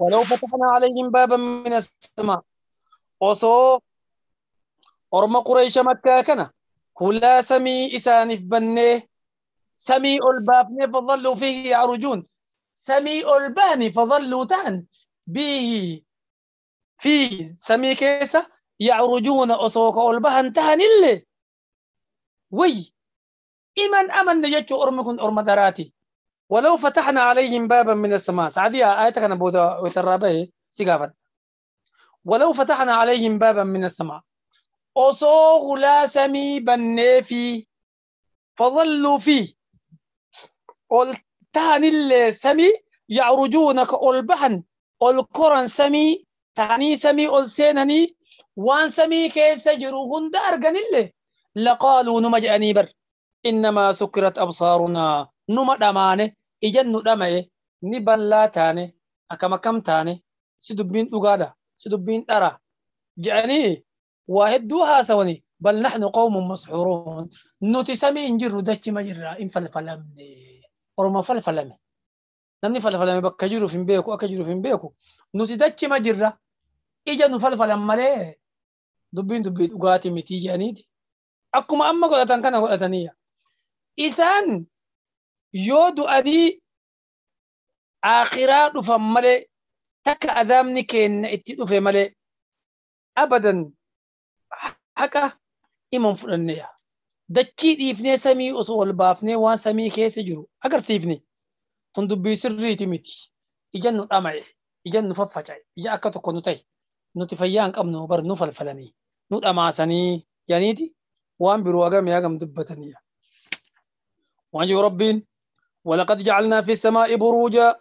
ولو فتحنا عليهم بابا من السماء وصو أرم قريش مكاكنا كلا سمي إسانف بنيه سمي الباب فظلوا فيه يعرجون سمي البان فظلوا تهن به في سمي كيسة يعرجون أصوك البهن تهن اللي وي إمن أمن يجو أرمكن أرم دراتي ولو فتحنا عليهم بابا من السماء سعدي آياتك أنا بودا وترابي سيقافت ولو فتحنا عليهم بابا من السماء لا سمي بنيفي فظلوا فيه قلتان سمي يعرجونك البحن القرن سمي تاني سمي السينني وان سمي كيس جروهن دارغن اللي لقالوا نمجعني بر إنما سكرت أبصارنا numa dhamaane ija nu dhamaye ni bal'aa taane akkam akkam taane si dubbiin dhugaadha si dubbiin dhara jedhanii waa hedduu haasawanii bal naxnu qawmun masxuruun nuti samii hin jirru dachima jirra hin falfalamne orma falfalame namni falfalame bakka jiruuf hin beeku akka jiruuf hin beeku nuti dachima jirra ija nu falfalan malee dubbiin dubbii dhugaatii mitii jedhaniiti akkuma amma godhatan kana godhataniya isaan yoo du'anii akhiraa dhufan malee takka azaabni keenya itti dhufe malee abadan haqa iman fudhanneya dachii dhiifnee samii osoo ol baafnee waan samii keessa jiru agarsiifne kun dubbii sirriiti miti ijan nu dhama'e ijan nu faffaca'e ija akka tokko nu ta'e nuti fayyaa hin qabnu bar nu falfalanii nu dhamaasanii janiiti waan biroo agame agam dubbataniya waan jiru rabbiin ولقد جعلنا fi samaa بروجا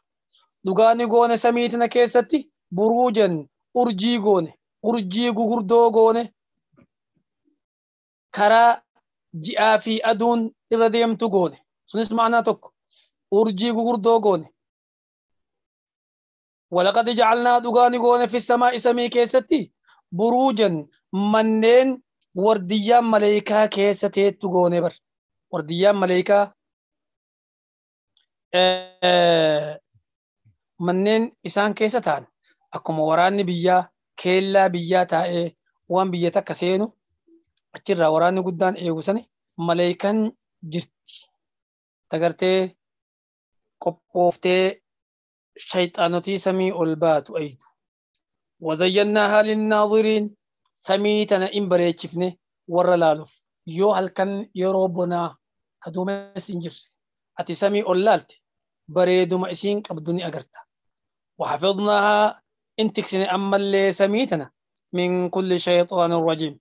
dhugaani goone samii keessatti buruujan urjii goone urjii gugurdoo goone karaa ji'aa fi aduun irra deemtu goone sunis ma'anaa tokko urjii gugurdoo goone ولقد جعلنا دغاني غون في السماء سمي كيستي بروجا منين goone ملائكه كيستي تغوني manneen isaan keessa ta'an akkuma waraanni biyyaa keellaa biyyaa taa'ee waan biyya takka seenu achirraa waraanni guddaan eegu sani maleekan jirti. Tagartee qophooftee shayxaanotii samii ol baatu aydu. Wazayyannaa haalin naaziriin samii tana in bareechifne warra laaluuf yoo halkan yeroo bonaa ka duumessi hin jirre ati samii ol laalte ما إسين كبدوني أجرتها وحفظناها انتكسني أما اللي سميتنا من كل شيطان رجيم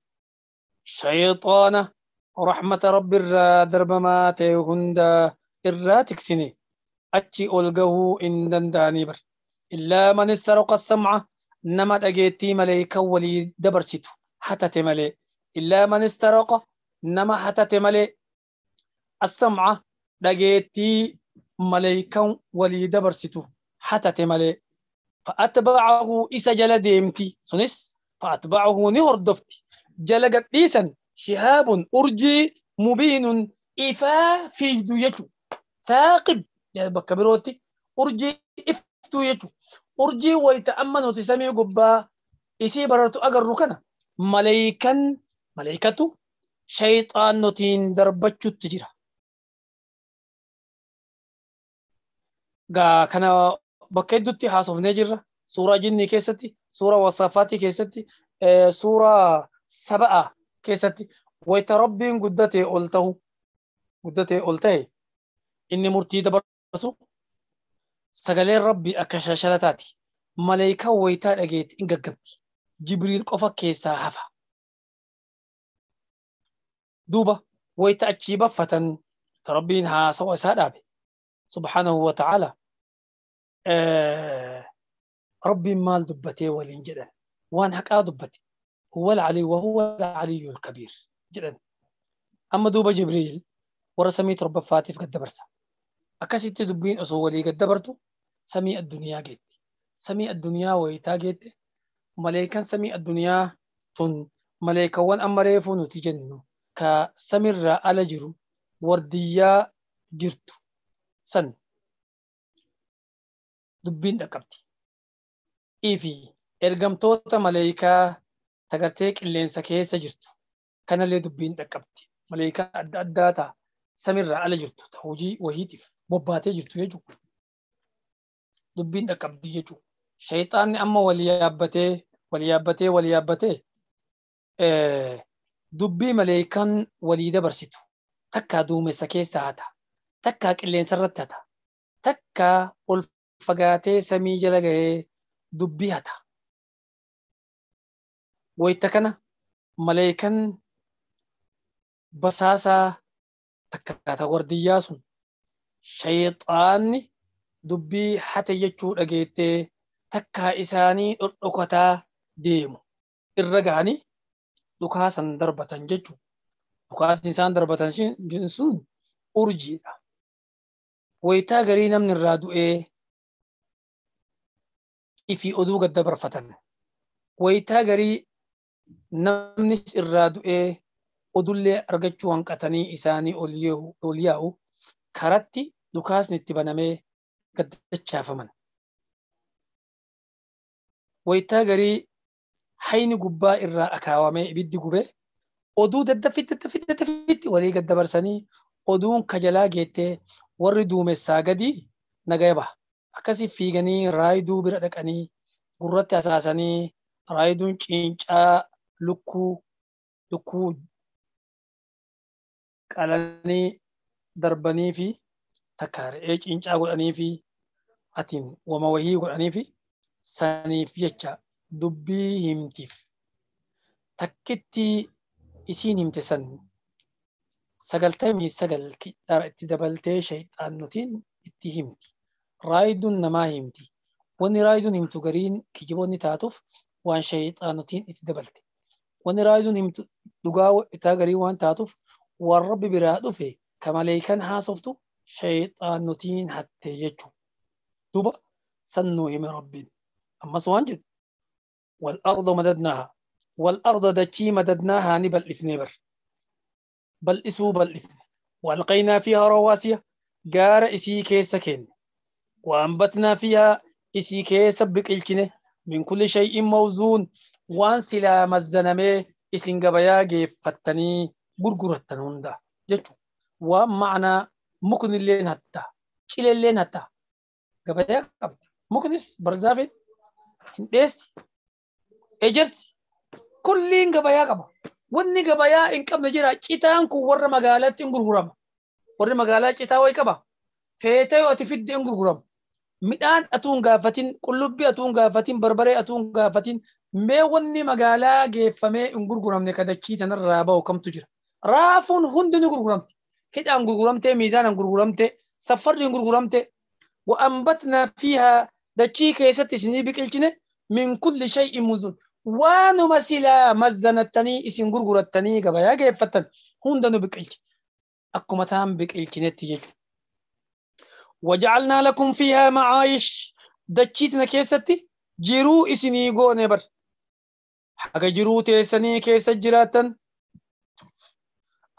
شيطانة رحمة رب الرا درب ما تيهند إرا تكسني أتشي ألقه إن دنداني بر إلا من استرق السمعة نما أجيتي مليك ولي ستو حتى تملي إلا من استرق نما حتى تملي السمعة دجيتي ملايكاً ولي ستو حتى تمالي فأتبعه إسا جلا ديمتي سنس فأتبعه نهر دفتي جلا قبيسا شهاب أرجي مبين إفا في دويتو ثاقب يا بكبروتي أرجي إفتو يتو أرجي ويتأمن وتسمي قبا إسي بررتو أقر ركنا ملائكا ملائكة شيطان نتين دربتشو تجرى gaa kana bakka hedduutti haasofnee jirra. Suuraa jinnii keessatti, suuraa wasaaffaatii keessatti, suuraa saba'aa keessatti wayita rabbiin guddatee ol ta'u guddatee ol ta'e inni murtii dabarsu sagaleen rabbii akka shashalataati. Maleekaa wayitaa dhageetti hin gaggabdi. Jibriil qofa keessaa hafa. Duuba wayita achii baffatan rabbiin haasawa isaa dhaabe. Subhaanahu wa ta'ala. آه، ربي مال دبتي ولين جدا وان حقا آه دبتي هو العلي وهو العلي الكبير جدا أما دوب جبريل ورسميت رب فاتف قد برسا أكسيت دبين أصولي قد دبرتو سمي الدنيا جيت سمي الدنيا ويتا جيت ملائكه سمي الدنيا تن ملائكه وان أمريفو نتجنو كسمر على جرو ورديا جرتو سن dubbiin dhaqqabdi. Ifi ergamtoota maleeyikaa tagartee qilleensa keessa jirtu kanallee dubbiin dhaqqabdi. Maleeyikaa adda addaa ta'a samirraa ala jirtu ta hojii wahiitiif bobbaatee jirtu jechuudha. Dubbiin dhaqqabdi jechuudha. Shayxaanni amma walii yaabbatee walii yaabbatee walii yaabbatee dubbii maleeyikaan walii dabarsitu takkaa duumessa keessa hata takkaa qilleensa irratti hata fagaatee samii jala gahee dubbii hata. Wayita kana maleekan basaasaa takkaataa wardiyyaa sun shayxaanni dubbii hata jechuu dhageettee takkaa isaanii dhokkataa deemu irra gahanii dhukaasan darbatan jechuu Dhukaasni isaan darbatan sun urjiidha. Wayitaa garii namni irraa du'ee fi oduu barfatan wayitaa garii namnis irraa du'ee oduullee argachuu hanqatanii isaanii ol yaa'u karatti dukaasni itti banamee gaddachaafaman. Wayitaa garii hayni gubbaa irraa akaawamee ibiddi gubee oduu dadda daddafitti walii barsanii oduun kajalaa geettee warri duumessaa gadi nagaya baha. Akkasiif fiiganii raayiduu bira dhaqanii gurratti hasaasanii raayiduun ciincaa lukkuu lukkuu qalanii darbanii fi takkaaree cincaa godhanii fi atiin wama wahii godhanii fi saniif jecha dubbii himtiif takkitti isiin himte san sagaltamii sagal kidhaara itti dabaltee shayxaan nutiin itti himti. رايدون نما همتي واني رايدون همتو غرين كي جبوني تاتوف وان شيطانوتين اتدبلتي واني رايدون همتو دوغاو اتا غري وان تاتوف وان ربي برادو في كماليكان حاسوفتو شيطانوتين حتى يجو دوبا سنو همي ربين اما سوان جد والارض مددناها والارض دچي مددناها نبل اثنبر بل اسو بل اثنبر والقينا فيها رواسية غار اسي كيسكين وأنبتنا فيها إسيكي سبك إلكنه من كل شيء موزون وان سلا مزنمي إسين قبيا جيفتني برقرتن هندا جتو ومعنى مكن اللين حتى شل اللين حتى قبيا قبل مكنس برزافين هنديس إجرس كلين قبيا قبل wanni gabayaa hin qabne jira citaan kun warra magaalaatti hin gurgurama warri magaalaa citaa wayi qaba feetee ati midhaan atuun gaafatin qullubbii atuun gaafatin barbaree atuun gaafatin mee wanni magaalaa geeffamee hin gurguramne kadachii tanarraa ba'u kamtu jira raafuun hundi ni gurguramte hidhaan gurguramte miizaanan gurguramte saffarri hin gurguramte wa'ambatnaa fiihaa dachii keessatti isinii biqilchine min kulli shay muzun waanuma silaa mazzanattanii isin gurgurattanii gabayaa geeffattan hunda nu biqilchi akkuma taan biqilchinetti jechuudha وجعلنا لكم فيها معايش دچيتنا كيستي جيرو اسني غو نبر حق جيرو تيسني كيس جراتن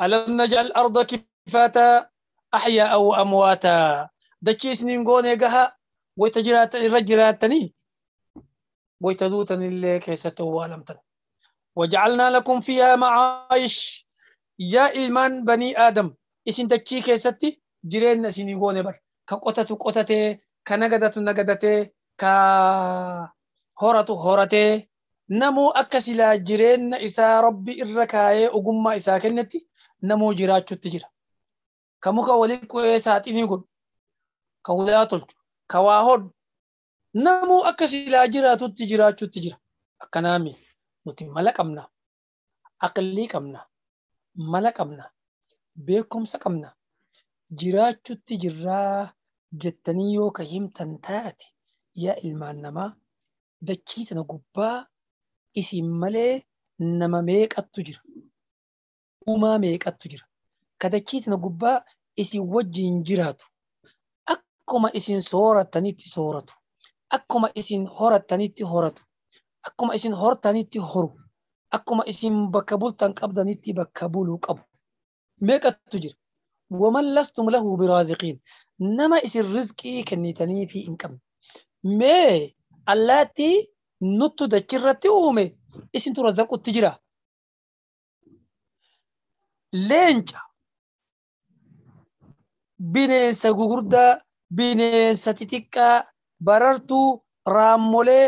ألم نجعل الأرض كفاتا أحيا أو أمواتا دچي اسني غوني غها ويتجرات رجراتني ويتذوتن اللي كيستو ولمتن وجعلنا لكم فيها معايش يا إلمان بني آدم اسن دچي كيستي جيرين اسني غو نبر ka qotatu qotatee, ka nagadatu nagadatee, ka horatu horatee, namuu akka silaa jireenya isaa Rabbi irra kaayee ogummaa isaa kennetti namuu jiraachuutti jira. Ka muka waliin qo'ee saaxinii godhu, ka ulaa tolchu, ka waa hodhu, namuu akka silaa jiraatutti jiraachuutti jira. Akkanaa nuti mala qabna, aqlii qabna, mala qabna, beekumsa qabna. jiraachutti jirraa jettanii yoo ka himtan taate yaa ilmaan namaa dachii tana gubbaa isin malee nama meeqattu jira uumaa meeqattu jira ka dachii tana gubbaa isin wajjin jiraatu akkuma isin soorattanitti sooratu akkuma isin horattanitti horatu akkuma isin hortanitti horu akkuma isin bakka bultan qabdanitti bakka buluu qabu meeqattu jira ومن لستم له برازقين نما إس الرزق كنيتني في إنكم مي اللاتي نتو دجرتي أومي إس انتو رزقوا التجرة لينجا bineensa gugurdaa bineensa xixiqqaa barartuu raammolee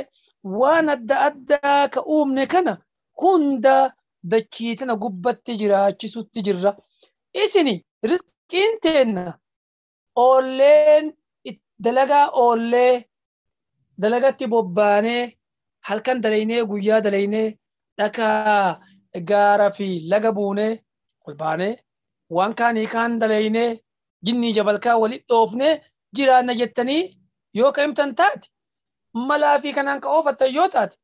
waan adda addaa ka uumne kana hunda dachiitana gubbatti jiraachisutti jirra isini risk Qintenna oolleen dalagaa oollee dalagatti bobbaanee halkan dalaynee guyyaa dalaynee dhakaa gaara fi laga buunee ol baanee waan kaanii kaan dalaynee jinnii jabalkaa walit dhoofnee jiraanna jettanii yoo ka'imtan taate malaa fi kanaan ka oofattan yoo taate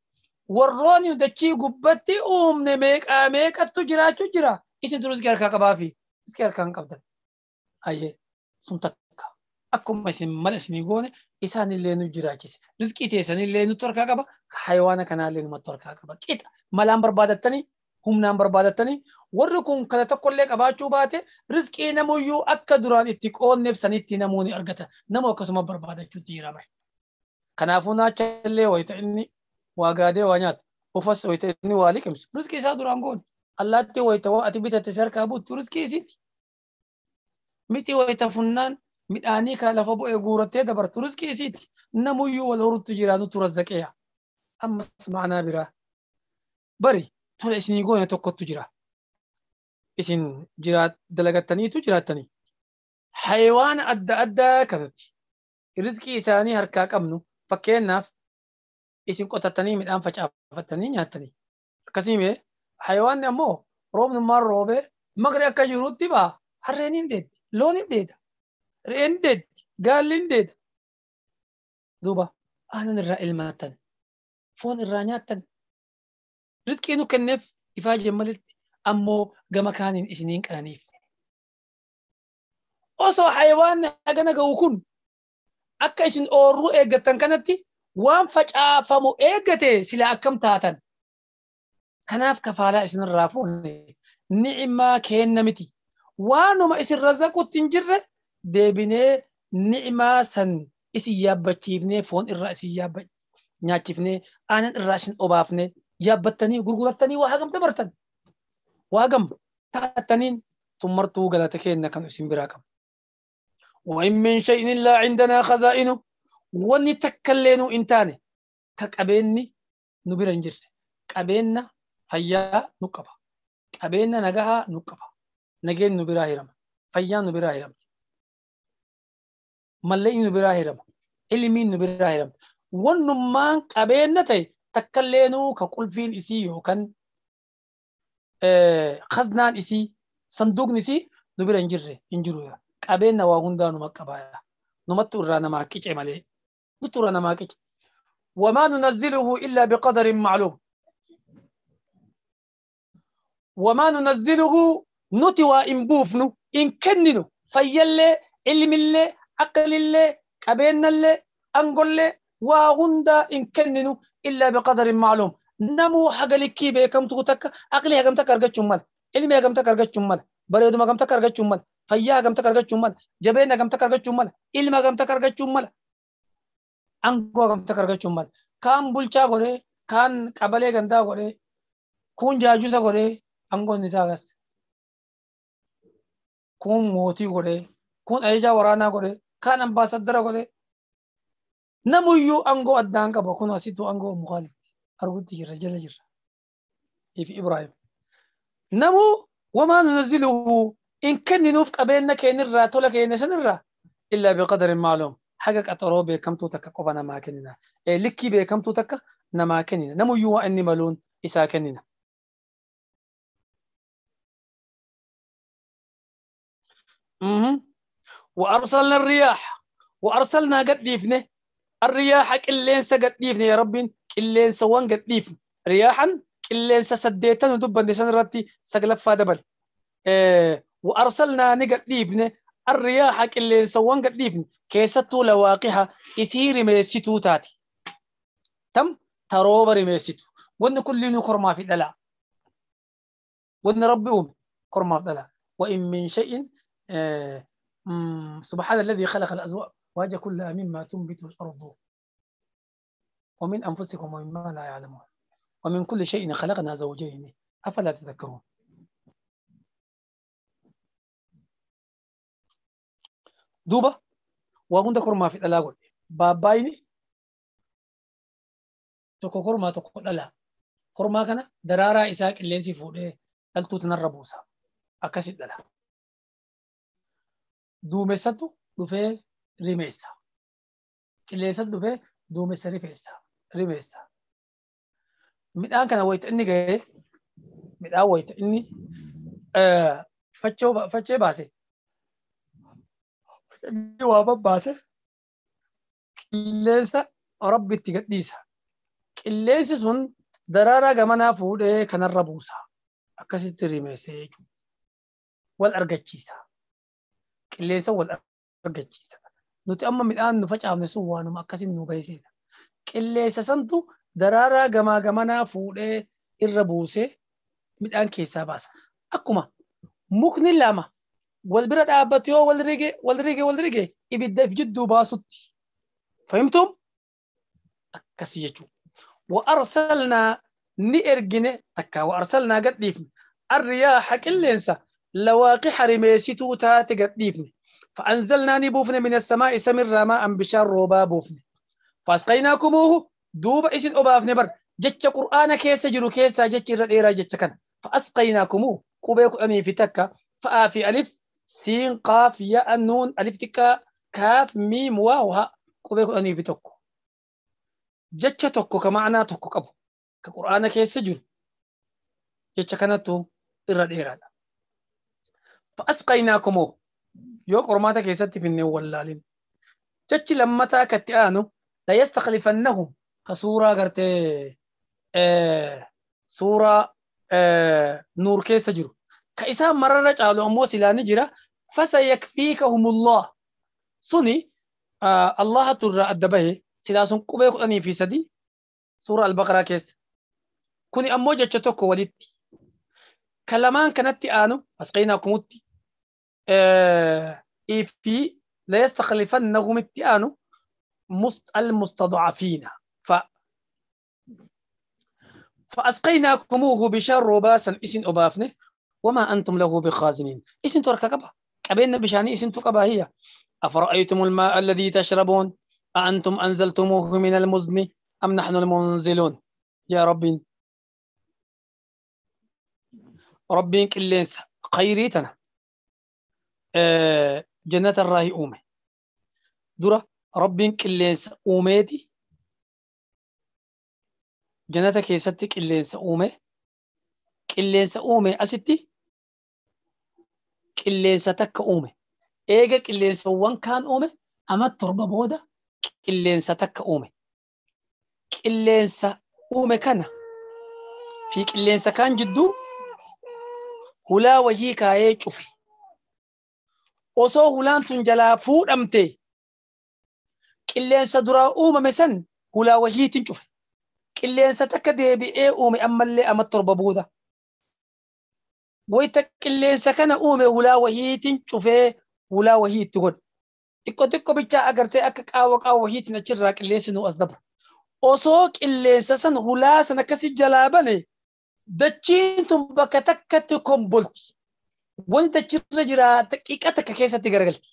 warroonni dachii gubbatti uumne meeqaa meeqattu jiraachuu jira isin turuu iskii harkaa qabaafi iskii harkaa hin qabdan. ayyee sun takka akkuma isin malas ni goone isaanillee nu jiraachise rizqii teessanillee nutti harkaa qaba haayiwaana kanaallee numatti harkaa qaba qixa malaan barbaadattanii humnaan barbaadattanii warri kun kana tokkollee qabaachuu baate rizqii namuyyuu akka duraan itti qoonneebsanitti namoonni argatan nama akkasuma barbaadachuutti jiraame. Kanaafuu naachallee wayita inni waa gaadee waa nyaata ufas wayita inni waa liqimsu rizqii isaa duraan goone allaattii wayita waa ati bitatte sarkaa buuttu rizqii isiiti. miti waytafunnaan midhaanii kana lafa bu'ee guurattee dabartu riskii isiiti namuyyuu wal horuttu jiraatutu razzaqeeya ammas maanaa biraa bari tola isinii goone tokkottu jira isin dalagattaniitu jiraattanii hayiwaana adda addaa kanatti riskii isaanii harkaa qabnu fakkeennaaf isin qotattanii midhaan facaafattanii nyaattanii akkasiime hayiwaanni ammoo roobnummaan roobee magri akka jiruutti baa harreeniin deetti loon hin dheeda re'een deeddi gaalli hin dheeda duuba aanan irraa ilmaattan foon irraa nyaattan rizqii nu kenneef ifaa jemmalitti ammoo gama kaaniin isiniin qananiif osoo hayawaanni hagana ga'u kun akka isin oorruu eeggatan kanatti waan facaafamu eeggate sila akkam taatan kanaaf kafaalaa isinirraa fuune ni'imaa kenna miti waanuma isirra zaqutti hin jirre deebinee ni'imaa san isin yaabbachiifnee foon irraa isin nyaachifnee aanan irraa isin obaafnee yaabbattanii gurgurattanii waa hagamta bartan waa gamba ta'attaniin tummartuu galata kenna kan isin biraa qabu. وإن من شيء إلا عندنا خزائنه واني تكلينو انتاني كقبيني نبرنجر قبينا فيا نقبا قبينا نجاها نقبا nageenya biraa hirama fayyaan nu biraa hiramti malla'iin nu biraa hirama ilmiin nu biraa hiramti wannummaan qabeenya ta'e takkaleenuu ka qulfiin isii yookaan khaznaan isii sanduuqni isii nu bira hin jirre hin jiru qabeenya waa hundaa numa qabaadha numatti irraa namaa qice malee nutti irraa namaa qice wamaa nunazziluhu illaa biqadarin macluum wamaa nunazziluhu nutiwa in buufnu in kenninu fayyallee ilmillee aqlillee qabeennallee angollee waa hundaa in kenninu illaa biqadarin macluum namuu hagalikkii beekamtuu takka aqlii hagamtakka argachuun mala ilmi hagamtakka argachuun mala bareeduma hagamtakka argachuun mala fayyaa hagamtakka argachuun mala jabeenya hagamtakka argachuun mala ilma hagamtakka argachuun mala angoo hagamtakka argachuun mala kaan bulchaa godhee kaan qabalee gandaa godhee kun jaajusa godhee angoon isaa agarsa. كون موتي غوري كون ايجا ورانا غوري كان امباسادرا غوري نمو يو انغو ادانكا بكون اسيتو انغو مخالف ارغوتي رجل جر اي في ابراهيم نمو وما ننزله ان كن نوفق بيننا كين الرا تولا كين سنرا الا بقدر معلوم حاجة اترو بكم تو تكا قبنا ما لكي بكم تو تكا نما نمو يو اني ملون اسا وارسلنا الرياح وارسلنا قد ديفنه الرياح قلين قد ديفنه يا ربي قلين سوان قد ديفن رياحا قلين سديتن ودبن سن رتي سقلفا دبل اه وارسلنا نقد ديفنه الرياح قلين سوان قد ديفن كيستو لواقها يسير ميسيتو تاتي تم تروبر ميسيتو وان كل نكر ما في دلا وان ربي أمي كرما في دلا وإن من شيء سبحان الذي خلق الأزواج كلها مما تنبت الأرض ومن أنفسكم ومما لا يعلمون ومن كل شيء خلقنا زوجين أفلا تذكرون duba waa hunda kormaa fi dhalaa godhe baabbaayini tokko kormaa tokko dhala kormaa kana daraaraa isaa qilleensi fuudhee dhaltuu tanarra buusa akkasi dhala duumessatu dhufee rimeessa. Qilleensatu dhufee duumessa Rimeessa. Midhaan kana wayita inni ga'ee midhaan wayita inni eh, facee baase. Inni waa babbaase qilleensa rabbi gadhiisa. Qilleensi sun daraaraa gamanaa fuudhee kanarra buusa. Akkasitti rimeessa jechuudha. Wal argachiisa. كلي سوى الأرجيسة نتأمم من الآن نفجأ مسوان وما كسين نبيزين كلي سنتو درارا جما جمانا فوله الربوسة من الآن كيسا باس أكما مكن اللاما والبرد عبتيو والدريجي والدريجي والدريجي يبدأ في جد باسوتي فهمتم أكسيجتو وأرسلنا نيرجنة تكا وأرسلنا قد الرياح كل لواقي حرميسيتو ستوتا تقديفني فأنزلنا نبوفني من السماء سمر ماء بشار روبا بوفني فأسقيناكموه دوب عسد أبافن بر جتش قرآن كيس جلو كيس جتش رديرا جتش كان فأسقيناكموه كوبيكو أمي في تكا فآفي ألف سين قاف يا النون ألف تكا كاف ميم واو ها قبيك أمي في تكو جتش تكو كمعنى تكو كبو كقرآن كيس جلو جتش كانتو الردئيرا فأسقيناكم يو قرماتا كيساتي في النيو واللالين تجي لما تاكتي آنو لا يستخلفنهم كصورة غرتي اه صورة آه، نور كيسجرو كإساء مرارة على أموسي لا نجرة فسيكفيكهم الله سني آه، الله ترى الدبه سلاسون كوبيخ أني في سدي سورة البقرة كيس كوني أموجة تشتوكو ولدتي كلمان كانت آنو أسقينا كموتي آه، إيه في لا يستخلفنهم مست المستضعفين ف فأسقيناكموه بشر باسا إسن أبافنه وما أنتم له بخازنين إسن كبا كبين بشاني إسن تكبا هي أفرأيتم الماء الذي تشربون أأنتم أنزلتموه من المزن أم نحن المنزلون يا رب ربين كلينس قيريتنا آه، جنة الراهي أومي دورة ربين كلينس أومي دي جنة كيستي كلينس أومي كلينس أومي أستي كلينس تك أومي إيجا كلينس وان كان أومي أما التربة بودا كلينس تك أومي كلينس أومي كان في كلينس كان جدو hulaa wayii kaayee cufe osoo hulaan tun jalaa fuudhamte qilleensa duraa uumame san hulaa wayiitiin cufe qilleensa takka deebi'ee uume ammallee amma torba booda wayta qilleensa kana uume hulaa wayiitiin cufee hulaa wayiitti godhu xiqqoo xiqqoo bichaa agartee akka qaawwa qaawwa wayiitiin achirraa qilleensi nuu as dabra osoo qilleensa san hulaa san akkasi jalaa bane Dachiin bakka takkatti kombolti. Wanti dachirra jiraa xiqqaa takka keessatti garagalti.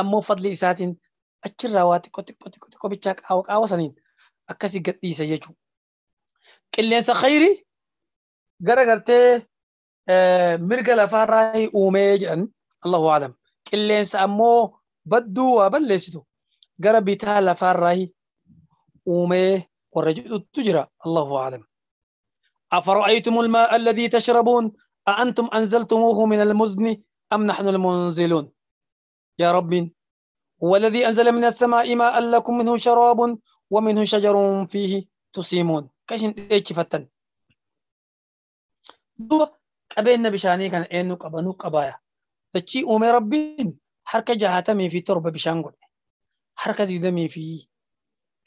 Ammoo fadli isaatiin achirraa waa xiqqoo xiqqoo xiqqoo xiqqoo bichaa qaawwa qaawwa akkasii gadhiisa jechuudha. Qilleensa gara garagartee mirga lafaarraa uumee jedhan Allahu alam. Qilleensa ammoo badduu waa balleessitu gara bitaa lafaarraa uumee warra jedhutu jira Allahu alam. أفرأيتم الماء الذي تشربون أأنتم أنزلتموه من المزن أم نحن المنزلون يا رب والذي أنزل من السماء ماء لكم منه شراب ومنه شجر فيه تسيمون كشن إيش فتن دوبا قبلنا بشاني كان إنو إيه قبنو قبايا تشي أمي ربين حركة جهاتمي في تربة بشان قد حركة دمي في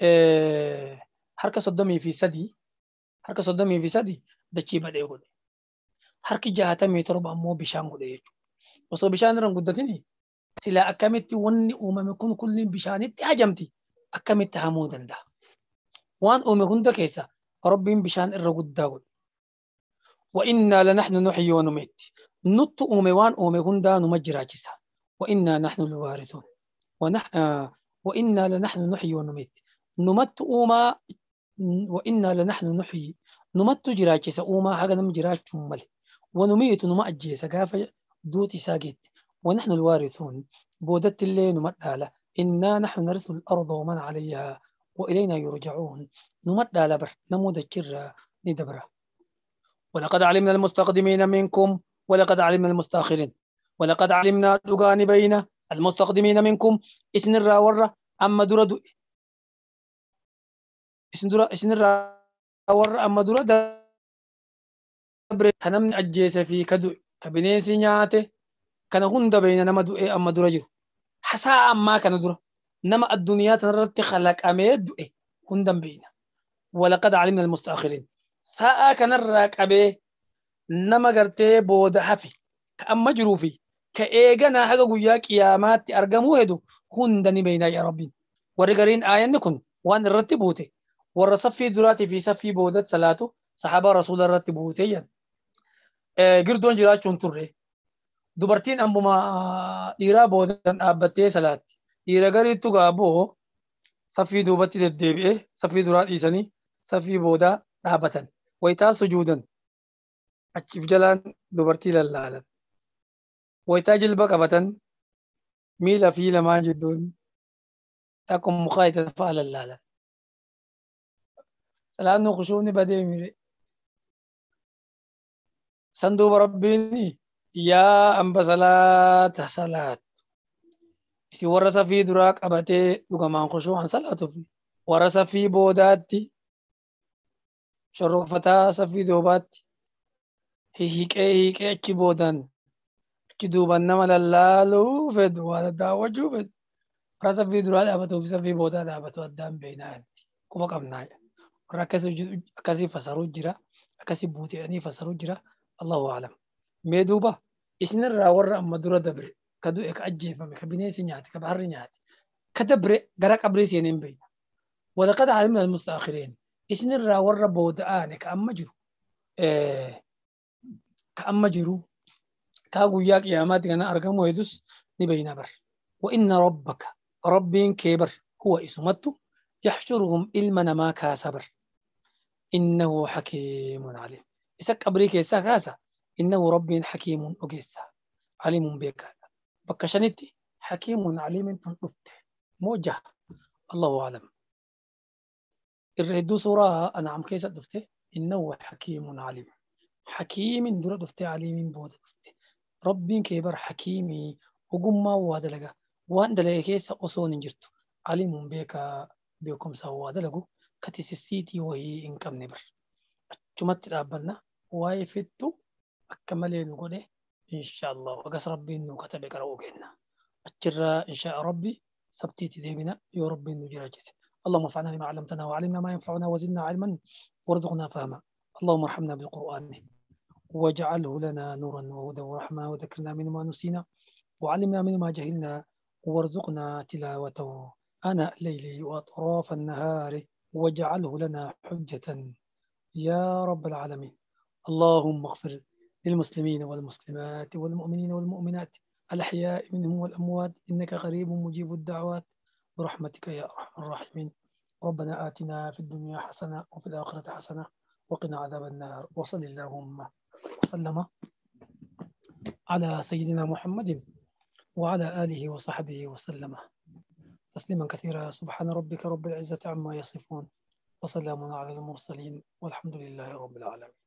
أه حركة صدمي في سدي هرك صدام يفسدي ده شيء بده يقول هرك جهته ميتروب أمو بيشان قلي وصو بيشان رن قدرتني سلا أكملت وني أمة مكون كل بيشان تهاجمتي أكملت هامو دندا وان أمة كندا كيسا ربي بيشان الرقود داود نحن لنحن نحيي ونميت نط أمة وان أمة كندا نمجراجسا وإنا نحن الوارثون ونح نحن لنحن نحيي ونميت نمت أمة وإنا لنحن نحيي نمت جراجي سأوما حقا نم جراجون مل ونميت نمأجي أجيسا دوتي ساقيت ونحن الوارثون بودت اللي نمت آلة إنا نحن نرث الأرض ومن عليها وإلينا يرجعون نمت آلة بر نمود الجرة ندبرة ولقد علمنا المستقدمين منكم ولقد علمنا المستأخرين ولقد علمنا دغاني بين المستقدمين منكم إسن الراورة أما درد isinirraa warra amma dura dabre ka namni ajjeese fi ka du'e ka bineensi nyaate kana hunda beeyna nama du'e amma dura jiru hasaa ammaa kana dura nama addunyaa tanarratti kalaqamee du'e hundan beeyna walaqad calimna almustaakiriin sa'a kanarraa qabee nama gartee booda hafe ka amma jiruu fi ka eeganaa haga guyyaa qiyaamaatti argamuu hedu hunda ni beeynaa yaa rabbiin warri gariin aayanni kun waan irratti buute ورا دراتي في صفي بودت صلاته صحابة رسول الله تبوتيا آه، قردون جراتشون تري دبرتين أمو ما آه، إيرا بودن أبتي صلاة إيرا قريتو قابو صفي دوبتي دبديبئه إيه، صفي دراتي سني صفي بودا نابتا ويتا سجودا أكيف جلان دبرتي للالا ويتا جلبك أبتا ميلا في لما جدون تاكم مخايتة فعل اللالا لأنه خشوني بديمي صندوق ربيني يا أم بسلات سلات إذا ورث في دراك أبتي لقما خشوع عن سلاته في ورث في بوداتي شرفتا سفي دوبات هي هيك هيك اكي بودن كي دوبن نما لالو فد ولا دا وجوبت راسا في درال ابتو في سفي بودا دا ابتو قدام بينات كما قمنايا كاسي فسارو جرا كاسي بوتي الله اعلم ميدوبا اسن را ور ام مدور دبري كدو اك اجي فم كبيني سنيات كبحر نيات كدبري غرا قبري سينين بي ولقد علمنا المستاخرين اسن را ور بود ان كام مجرو كام مجرو تا غويا قيامات غنا ارغمو يدوس ني بينا بر وان ربك ربين كبر هو اسمته يحشرهم إلمنا ما كاسبر إنه حكيم عليم إسك أبريك إسا كاسا إنه ربي حكيم أجيسا عليم بك بكشنتي حكيم عليم تنقفت موجه الله أعلم الرهدو سورة أنا عم كيسا دفته إنه حكيم عليم حكيم درة دفته عليم بود دفته ربي كبر حكيمي وقم هذا لقى وأن دلائكيسة أصون جرت عليم بك بكم سوا دلقوا كتيس سيتي وهي إنكم نبر أتجمع ترابنا واي فيتو أكملي نقوله إن شاء الله وقص ربي إنه كتب كروجنا أجر إن شاء ربي سبتي تدينا يا ربي إنه جراجس اللهم فعنا بما علمتنا وعلمنا ما ينفعنا وزدنا علما وارزقنا فهما اللهم ارحمنا بالقرآن واجعله لنا نورا وهدى ورحمة وذكرنا منه ما نسينا وعلمنا منه ما جهلنا وارزقنا تلاوته أنا الليل وأطراف النهار واجعله لنا حجة يا رب العالمين اللهم اغفر للمسلمين والمسلمات والمؤمنين والمؤمنات الأحياء منهم والأموات إنك غريب مجيب الدعوات برحمتك يا أرحم الراحمين ربنا آتنا في الدنيا حسنة وفي الآخرة حسنة وقنا عذاب النار وصل اللهم وسلم على سيدنا محمد وعلى آله وصحبه وسلم تسليما كثيرا سبحان ربك رب العزة عما يصفون وسلام على المرسلين والحمد لله رب العالمين